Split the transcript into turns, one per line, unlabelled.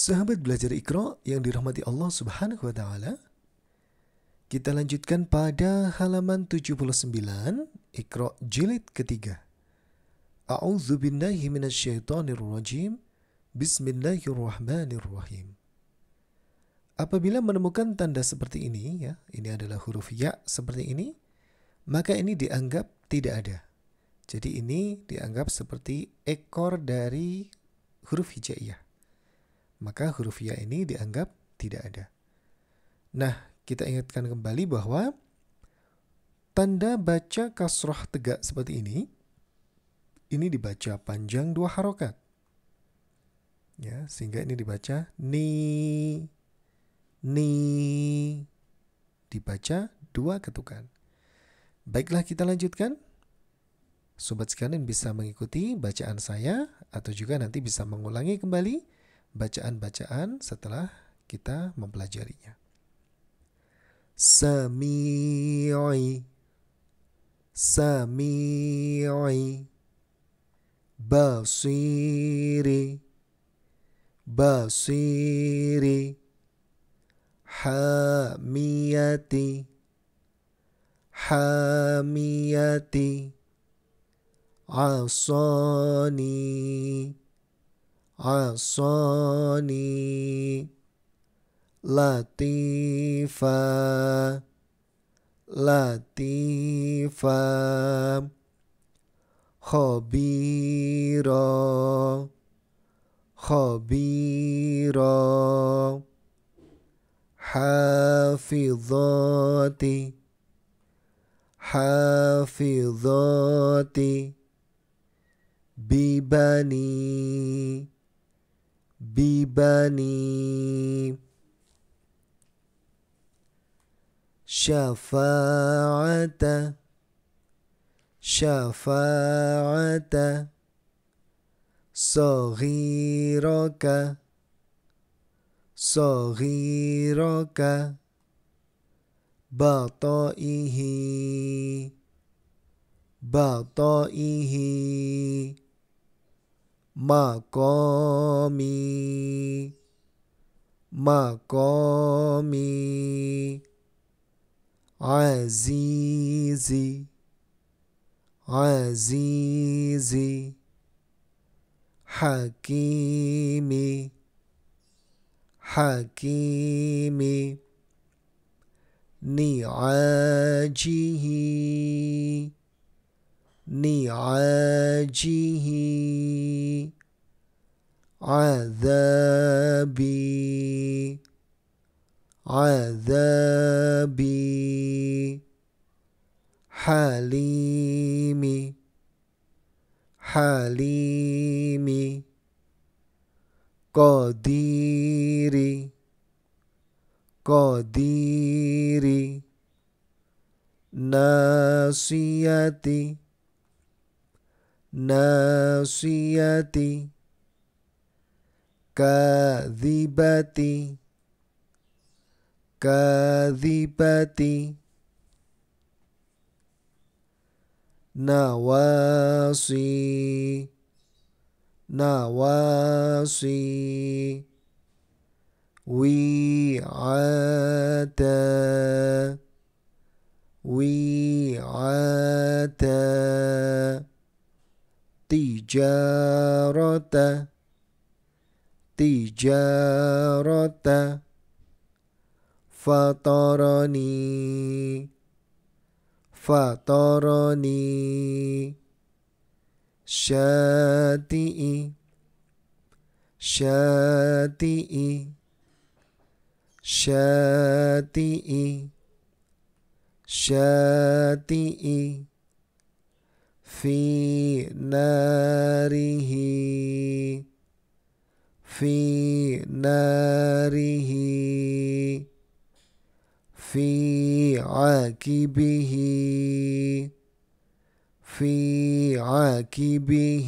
Sahabat belajar Iqra yang dirahmati Allah Subhanahu wa taala, kita lanjutkan pada halaman 79 Iqra jilid ketiga. A'udzu billahi minasyaitonir rajim. Bismillahirrahmanirrahim. Apabila menemukan tanda seperti ini ya, ini adalah huruf ya seperti ini, maka ini dianggap tidak ada. Jadi ini dianggap seperti ekor dari huruf hijaiyah maka huruf ya ini dianggap tidak ada. Nah, kita ingatkan kembali bahwa tanda baca kasroh tegak seperti ini, ini dibaca panjang dua harokat. Ya, sehingga ini dibaca ni, ni, dibaca dua ketukan. Baiklah kita lanjutkan. Sobat sekalian bisa mengikuti bacaan saya atau juga nanti bisa mengulangi kembali bacaan-bacaan setelah kita mempelajarinya. Sami'i Sami'i Basiri Basiri Hamiyati Hamiyati Asani عصانی لطیفة لطیفة خبیرة خبیرة حافظاتی حافظاتی ببنی ببني شفاعة شفاعة صغيرك صغيرك بطائه بطائه مقامي مقامي عزيزي عزيزي حكيمي حكيمي نعاجه نعاجه عذابي عذابي حليمي حليمي قديري قديري ناصيتي ناصيتي كاذبة كاذبة نواصي نواصي وعاتا وعاتا tijarata tijarata Fatarani, Fatarani, syati'i syati'i syati'i syati'i في ناره في ناره في عاكبه في عاكبه